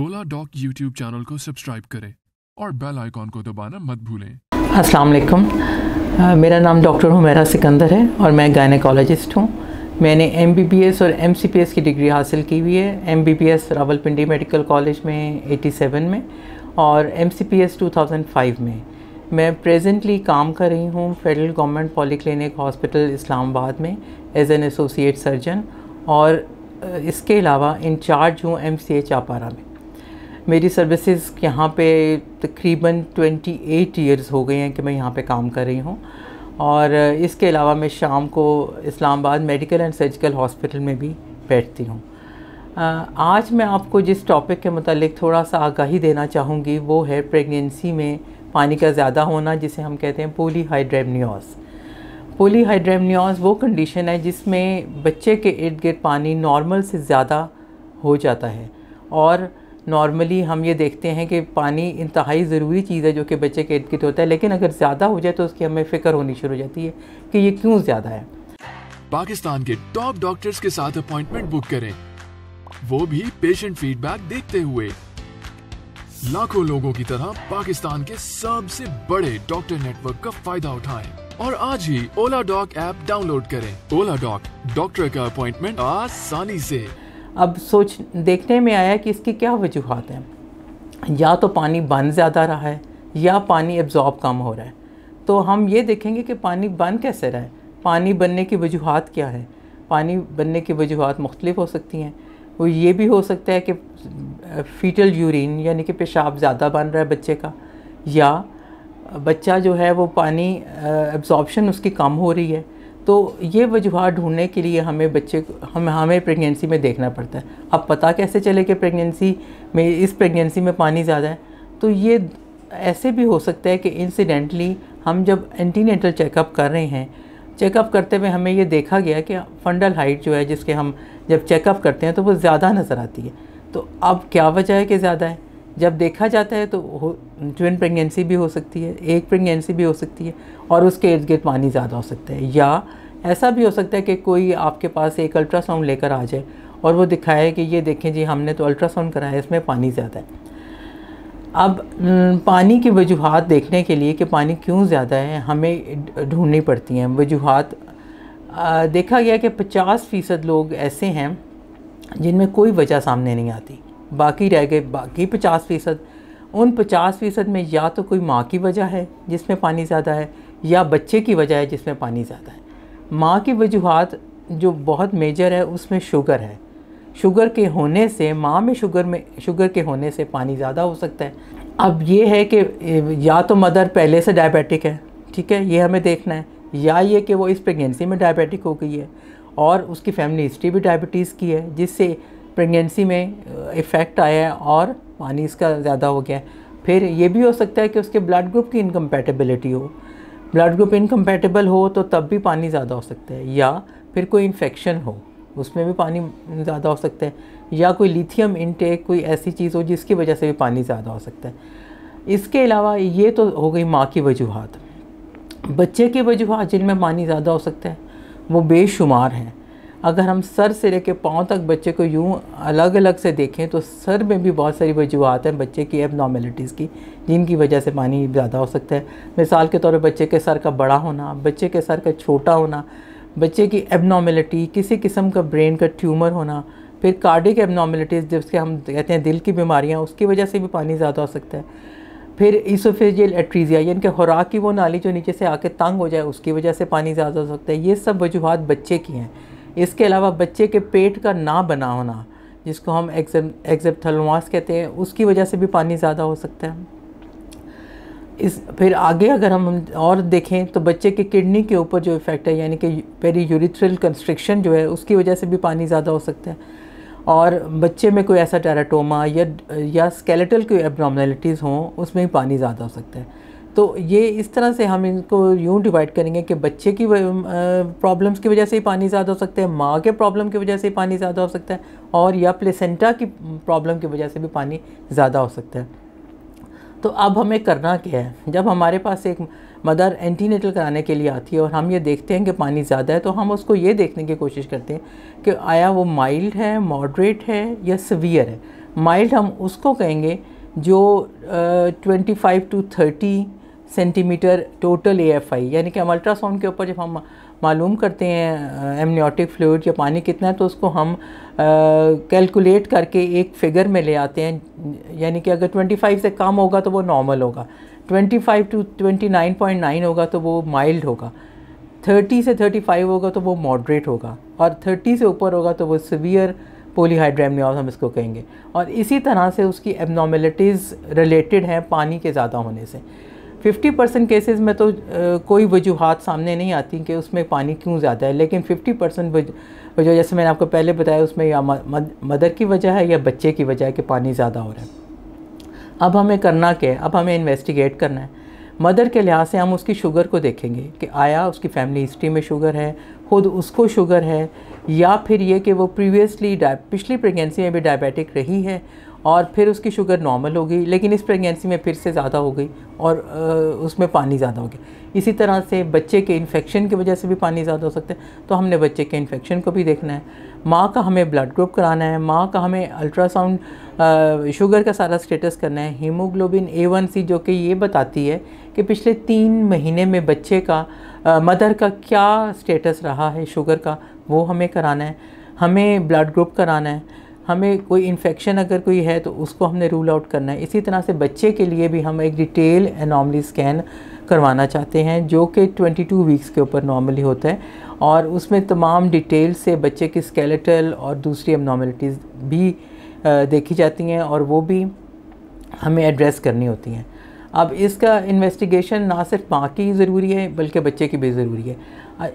ओला Oladoc YouTube channel को subscribe करें और बेल आइकॉन को दबाना मत भूलें अस्सलाम वालेकुम मेरा नाम डॉक्टर हुमेरा सिकंदर है और मैं गायनेकोलॉजिस्ट हूँ मैंने एमबीबीएस और एमसीपीएस की डिग्री हासिल की हुई है एमबीबीएस रावलपिंडी मेडिकल कॉलेज में 87 में और एमसीपीएस 2005 में मैं प्रेजेंटली काम कर रही हूँ federal government polyclinic hospital Islamabad में एज एन एसोसिएट सर्जन और इसके अलावा इंचार्ज हूँ एम सी चापारा में मेरी सर्विसेज यहाँ पे तकरीबन 28 ईयर्स हो गए हैं कि मैं यहाँ पे काम कर रही हूँ और इसके अलावा मैं शाम को Islamabad medical and surgical hospital में भी बैठती हूँ आज मैं आपको जिस टॉपिक के मतलब थोड़ा सा आगाही देना चाहूँगी वो है प्रेगनेंसी में पानी का ज़्यादा होना जिसे हम कहते हैं पोली हाइड्रेमनीस पोली हाइड्रेमनियोस वो कंडीशन है जिसमें बच्चे के इर्द गिर्द पानी नॉर्मल से ज़्यादा हो जाता है और नॉर्मली हम ये देखते हैं कि पानी इंतहाई ज़रूरी चीज़ है जो कि बच्चे के इर्द गिर्द होता है लेकिन अगर ज़्यादा हो जाए तो उसकी हमें फ़िक्र होनी शुरू हो जाती है कि ये क्यों ज़्यादा है पाकिस्तान के टॉप डॉक्टर्स के साथ अपॉइंटमेंट बुक करें वो भी पेशेंट फीडबैक देखते हुए लाखों लोगों की तरह पाकिस्तान के सबसे बड़े डॉक्टर नेटवर्क का फायदा उठाएं और आज ही ओला डॉक ऐप डाउनलोड करें ओला डॉक डॉक्टर का अपॉइंटमेंट आसानी से अब सोच देखने में आया कि इसकी क्या वजूहत हैं या तो पानी बंद ज़्यादा रहा है या पानी एब्ज़ॉर्ब कम हो रहा है तो हम ये देखेंगे कि पानी बंद कैसे रहा है पानी बनने की वजूहत क्या है पानी बनने की वजूहत मुख्तलिफ हो सकती हैं वो ये भी हो सकता है कि फीटल यूरिन यानी कि पेशाब ज़्यादा बन रहा है बच्चे का या बच्चा जो है वो पानी एब्जॉर्बशन उसकी कम हो रही है तो ये वजूहत ढूंढने के लिए हमें बच्चे हम हमें प्रेगनेंसी में देखना पड़ता है अब पता कैसे चले कि प्रेगनेंसी में इस प्रेगनेंसी में पानी ज़्यादा है तो ये ऐसे भी हो सकता है कि इंसिडेंटली हम जब एंटीनेटल चेकअप कर रहे हैं चेकअप करते हुए हमें ये देखा गया कि फंडल हाइट जो है जिसके हम जब चेकअप करते हैं तो वो ज़्यादा नज़र आती है तो अब क्या वजह है कि ज़्यादा है जब देखा जाता है तो ट्विन प्रेगनेंसी भी हो सकती है एक प्रेगनेंसी भी हो सकती है और उसके इर्द गिर्द पानी ज़्यादा हो सकता है या ऐसा भी हो सकता है कि कोई आपके पास एक अल्ट्रासाउंड लेकर आ जाए और वो दिखाए कि ये देखें जी हमने तो अल्ट्रासाउंड कराया इसमें पानी ज़्यादा है अब पानी की वजूहत देखने के लिए कि पानी क्यों ज़्यादा है हमें ढूंढनी पड़ती हैं वजूहत देखा गया कि 50 फ़ीसद लोग ऐसे हैं जिनमें कोई वजह सामने नहीं आती बाकी रह गए बाकी 50 फ़ीसद उन 50 फ़ीसद में या तो कोई माँ की वजह है जिसमें पानी ज़्यादा है या बच्चे की वजह है जिसमें पानी ज़्यादा है माँ की वजूहत जो बहुत मेजर है उसमें शुगर है शुगर के होने से माँ में शुगर में शुगर के होने से पानी ज़्यादा हो सकता है अब ये है कि या तो मदर पहले से डायबिटिक है ठीक है ये हमें देखना है या ये कि वो इस प्रेगनेंसी में डायबिटिक हो गई है और उसकी फैमिली हिस्ट्री भी डायबिटीज़ की है जिससे प्रेगनेंसी में इफ़ेक्ट आया है और पानी इसका ज़्यादा हो गया है फिर ये भी हो सकता है कि उसके ब्लड ग्रुप की इनकम्पेटेबिलिटी हो ब्लड ग्रुप इनकम्पेटेबल हो तो तब भी पानी ज़्यादा हो सकता है या फिर कोई इन्फेक्शन हो उसमें भी पानी ज़्यादा हो सकता है या कोई लिथियम इनटेक कोई ऐसी चीज़ हो जिसकी वजह से भी पानी ज़्यादा हो सकता है इसके अलावा ये तो हो गई माँ की वजूहत बच्चे की वजूहत जिनमें पानी ज़्यादा हो सकता है वो बेशुमार हैं अगर हम सर से लेकर पाँव तक बच्चे को यूँ अलग अलग से देखें तो सर में भी बहुत सारी वजूहत हैं बच्चे की एबनॉर्मेलिटीज़ की जिनकी वजह से पानी ज़्यादा हो सकता है मिसाल के तौर पर बच्चे के सर का बड़ा होना बच्चे के सर का छोटा होना बच्चे की एबनॉर्मेलिटी किसी किस्म का ब्रेन का ट्यूमर होना फिर कार्डिक एबनॉर्मेलिटीज़ जिसके हम कहते हैं दिल की बीमारियाँ उसकी वजह से भी पानी ज़्यादा हो सकता है फिर इसोफेजियल एट्रीजिया यानी कि खुराक की वो नाली जो नीचे से आके तंग हो जाए उसकी वजह से पानी ज़्यादा हो सकता है ये सब वजूहत बच्चे की हैं इसके अलावा बच्चे के पेट का ना बना होना जिसको हम एग्जेप्थलमास कहते हैं उसकी वजह से भी पानी ज़्यादा हो सकता है इस फिर आगे अगर हम और देखें तो बच्चे के किडनी के ऊपर जो इफ़ेक्ट है यानी कि पेरी यूरिथ्रल कंस्ट्रिक्शन जो है उसकी वजह से भी पानी ज़्यादा हो सकता है और बच्चे में कोई ऐसा टेराटोमा या या स्केलेटल कोई एबनॉर्मेलिटीज़ हों उसमें भी पानी ज़्यादा हो सकता है तो ये इस तरह से हम इनको यूँ डिवाइड करेंगे कि बच्चे की प्रॉब्लम्स की वजह से ही पानी ज़्यादा हो सकता है माँ के प्रॉब्लम की वजह से ही पानी ज़्यादा हो सकता है और या प्लेसेंटा की प्रॉब्लम की वजह से भी पानी ज़्यादा हो सकता है तो अब हमें करना क्या है जब हमारे पास एक मदर एंटीनेटल कराने के लिए आती है और हम ये देखते हैं कि पानी ज़्यादा है तो हम उसको ये देखने की कोशिश करते हैं कि आया वो माइल्ड है मॉडरेट है या सवियर है माइल्ड हम उसको कहेंगे जो twenty five to thirty centimetre total A F I यानी कि हम अल्ट्रासाउंड के ऊपर जब हम मालूम करते हैं एमनियोटिक फ्लूड या पानी कितना है तो उसको हम कैलकुलेट करके एक फिगर में ले आते हैं यानी कि अगर 25 से कम होगा तो वो नॉर्मल होगा 25 टू 29.9 होगा तो वो माइल्ड होगा 30 से 35 होगा तो वो मॉडरेट होगा और 30 से ऊपर होगा तो वो सीवियर पोलीहाइड्रेमनियोज हम इसको कहेंगे और इसी तरह से उसकी एबनॉर्मेलिटीज़ रिलेटेड हैं पानी के ज़्यादा होने से फिफ्टी परसेंट केसेज़ में तो कोई वजूहत सामने नहीं आती कि उसमें पानी क्यों ज़्यादा है लेकिन फिफ्टी परसेंट वजह जैसे मैंने आपको पहले बताया उसमें या मदर की वजह है या बच्चे की वजह है कि पानी ज़्यादा हो रहा है अब हमें करना क्या है अब हमें इन्वेस्टिगेट करना है मदर के लिहाज से हम उसकी शुगर को देखेंगे कि आया उसकी फैमिली हिस्ट्री में शुगर है खुद उसको शुगर है या फिर ये कि वो प्रीवियसली पिछली प्रेगनेंसी में भी डायबिटिक रही है और फिर उसकी शुगर नॉर्मल हो गई लेकिन इस प्रेगनेंसी में फिर से ज़्यादा हो गई और उसमें पानी ज़्यादा हो गया इसी तरह से बच्चे के इन्फेक्शन की वजह से भी पानी ज़्यादा हो सकता है तो हमने बच्चे के इन्फेक्शन को भी देखना है माँ का हमें ब्लड ग्रुप कराना है माँ का हमें अल्ट्रासाउंड शुगर का सारा स्टेटस करना है हीमोग्लोबिन ए वन सी जो कि ये बताती है कि पिछले तीन महीने में बच्चे का आ, मदर का क्या स्टेटस रहा है शुगर का वो हमें कराना है हमें ब्लड ग्रुप कराना है हमें कोई इन्फेक्शन अगर कोई है तो उसको हमने रूल आउट करना है इसी तरह से बच्चे के लिए भी हम एक डिटेल एनॉमली स्कैन करवाना चाहते हैं जो कि 22 वीक्स के ऊपर नॉर्मली होता है और उसमें तमाम डिटेल से बच्चे की स्केलेटल और दूसरी एबनॉर्मेलिटीज़ भी देखी जाती हैं और वो भी हमें एड्रेस करनी होती हैं अब इसका इन्वेस्टिगेशन ना सिर्फ माँ की ज़रूरी है बल्कि बच्चे की भी ज़रूरी है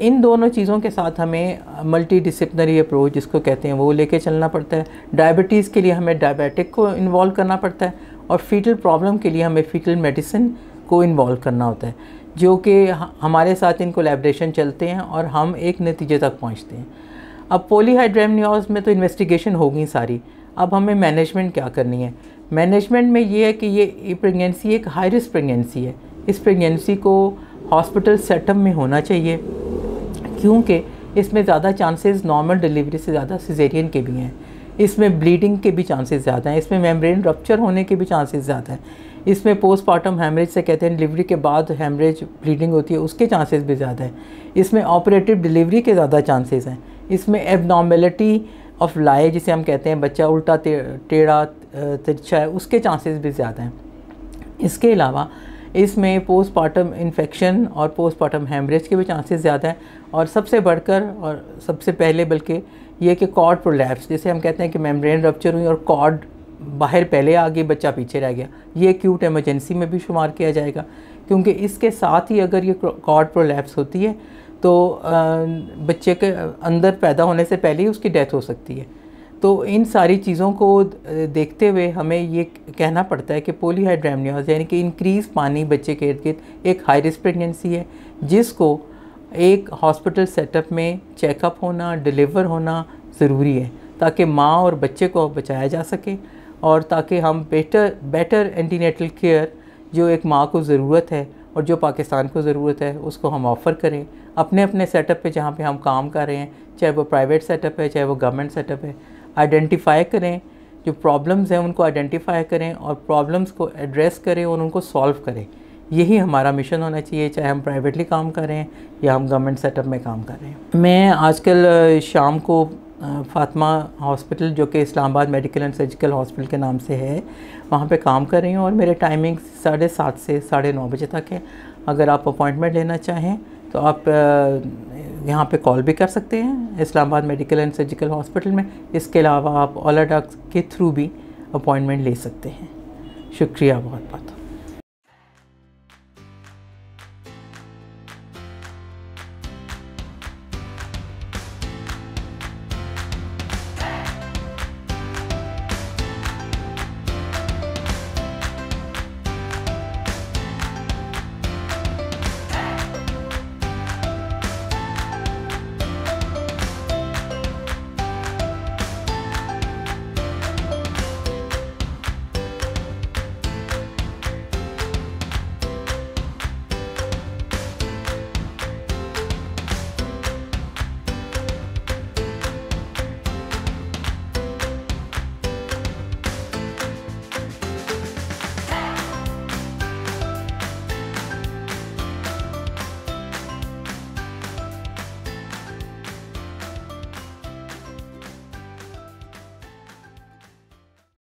इन दोनों चीज़ों के साथ हमें मल्टी डिसिप्लिनरी अप्रोच जिसको कहते हैं वो लेके चलना पड़ता है डायबिटीज़ के लिए हमें डायबिटिक को इन्वॉल्व करना पड़ता है और फीटल प्रॉब्लम के लिए हमें फीटल मेडिसिन को इन्वॉल्व करना होता है जो कि हमारे साथ इन कोलेब्रेशन चलते हैं और हम एक नतीजे तक पहुँचते हैं अब पोलीहाइड्रेमनियोज में तो इन्वेस्टिगेशन होगी सारी अब हमें मैनेजमेंट क्या करनी है मैनेजमेंट में ये है कि ये प्रेगनेंसी एक हाई रिस्क प्रेगनेंसी है इस प्रेगनेंसी को हॉस्पिटल सेटअप में होना चाहिए क्योंकि इसमें ज़्यादा चांसेस नॉर्मल डिलीवरी से ज़्यादा सिजेरियन के भी हैं इसमें ब्लीडिंग के भी चांसेस ज़्यादा हैं इसमें मेम्ब्रेन रप्चर होने के भी चांसेस ज़्यादा हैं इसमें पोस्टमार्टम हेमरेज से कहते हैं डिलीवरी के बाद हेमरेज ब्लीडिंग होती है उसके चांसेस भी ज़्यादा हैं इसमें ऑपरेटिव डिलीवरी के ज़्यादा चांसेस हैं इसमें एबनॉर्मेलिटी ऑफ लाए जिसे हम कहते हैं बच्चा उल्टा टेढ़ा तिरछा है उसके चांसेस भी ज़्यादा हैं इसके अलावा इसमें पोस्टपार्टम इन्फेक्शन और पोस्टपार्टम हेमरेज के भी चांसेस ज़्यादा हैं और सबसे बढ़कर और सबसे पहले बल्कि ये कि कॉर्ड प्रोलैप्स जैसे हम कहते हैं कि मेम्ब्रेन रप्चर हुई और कॉर्ड बाहर पहले आ गई बच्चा पीछे रह गया ये क्यूट एमरजेंसी में भी शुमार किया जाएगा क्योंकि इसके साथ ही अगर ये कॉर्ड प्रोलैप्स होती है तो बच्चे के अंदर पैदा होने से पहले ही उसकी डेथ हो सकती है तो इन सारी चीज़ों को देखते हुए हमें ये कहना पड़ता है कि पोलीहाइड्रेमनियाज यानी कि इंक्रीज़ पानी बच्चे के इर्द गिर्द एक हाई रिस्क प्रेगनेंसी है जिसको एक हॉस्पिटल सेटअप में चेकअप होना डिलीवर होना ज़रूरी है ताकि माँ और बच्चे को बचाया जा सके और ताकि हम बेटर बेटर एंटीनेटल केयर जो एक माँ को ज़रूरत है और जो पाकिस्तान को ज़रूरत है उसको हम ऑफ़र करें अपने अपने सेटअप पे जहाँ पे हम काम कर रहे हैं चाहे वो प्राइवेट सेटअप है चाहे वो गवर्नमेंट सेटअप है आइडेंटिफाई करें जो प्रॉब्लम्स हैं उनको आइडेंटिफाई करें और प्रॉब्लम्स को एड्रेस करें और उनको सॉल्व करें यही हमारा मिशन होना चाहिए चाहे हम प्राइवेटली काम करें या हम गवर्नमेंट सेटअप में काम कर रहे हैं मैं आजकल शाम को फातमा हॉस्पिटल जो कि Islamabad medical and surgical hospital के नाम से है वहाँ पे काम कर रही हूँ और मेरे टाइमिंग साढ़े सात से साढ़े नौ बजे तक है अगर आप अपॉइंटमेंट लेना चाहें तो आप यहाँ पे कॉल भी कर सकते हैं Islamabad medical and surgical hospital में इसके अलावा आप ओला डॉक्स के थ्रू भी अपॉइंटमेंट ले सकते हैं शुक्रिया बहुत बहुत